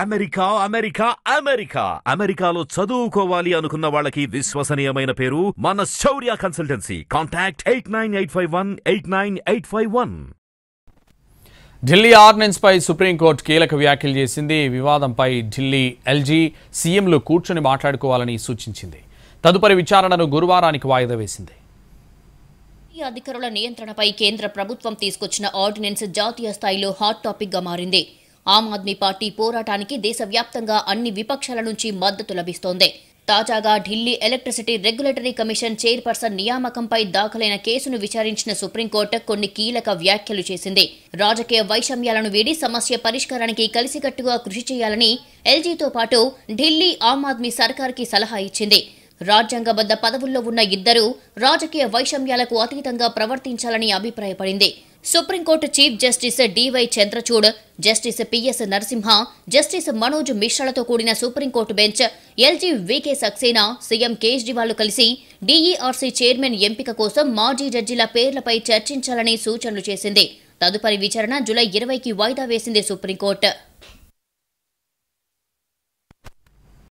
America America America అమెరికాలో చదువుకోవాలి అనుకున్న వాళ్ళకి విశ్వసనీయమైన పేరు మన Shaurya consultancy contact eight nine eight five one eight nine eight five one Delhi ఆర్డినెన్స్పై సుప్రీంకోర్టు కీలక వ్యాఖ్యలు చేసింది వివాదంపై ఢిల్లీ ఎల్జీ సీఎంలు కూర్చొని మాట్లాడుకోవాలని సూచించింది తదుపరి విచారణను గురువారానికి వాయిదా వేసింది అధికారుల నియంత్రణపై కేంద్ర ప్రభుత్వం తీసుకొచ్చిన ఆర్డినెన్స్ జాతీయ స్థాయిలో హాట్ టాపిక్గా మారింది ఆమ్ ఆద్మీ పార్టీ పోరాటానికి దేశవ్యాప్తంగా అన్ని విపక్షాల నుంచి మద్దతు లభిస్తోంది తాజాగా Delhi Electricity Regulatory Commission chairperson నియామకంపై దాఖలైన కేసును విచారించిన సుప్రీంకోర్టు కొన్ని కీలక వ్యాఖ్యలు చేసింది రాజకీయ వైషమ్యాలను వీడి సమస్య పరిష్కారానికి కలిసికట్టుగా కృషి చేయాలని ఎల్జీతో పాటు ఢిల్లీ ఆమ్ ఆద్మీ సర్కార్కి సలహా ఇచ్చింది రాజ్యాంగబద్ధ పదవుల్లో ఉన్న ఇద్దరూ రాజకీయ వైషమ్యాలకు అతీతంగా ప్రవర్తించాలని అభిప్రాయపడింది Supreme Court Chief Justice DY Chandrachud Justice PS Narasimha Justice Manoj మిశ్రాలతో కూడిన Supreme Court bench LG VK Saxena CM Kejriwal కలిసి డీఈఆర్సీ చైర్మన్ ఎంపిక కోసం మాజీ జడ్జిల పేర్లపై చర్చించాలని సూచనలు చేసింది తదుపరి విచారణ జులై ఇరవైకి వాయిదా వేసింది సుప్రీంకోర్టు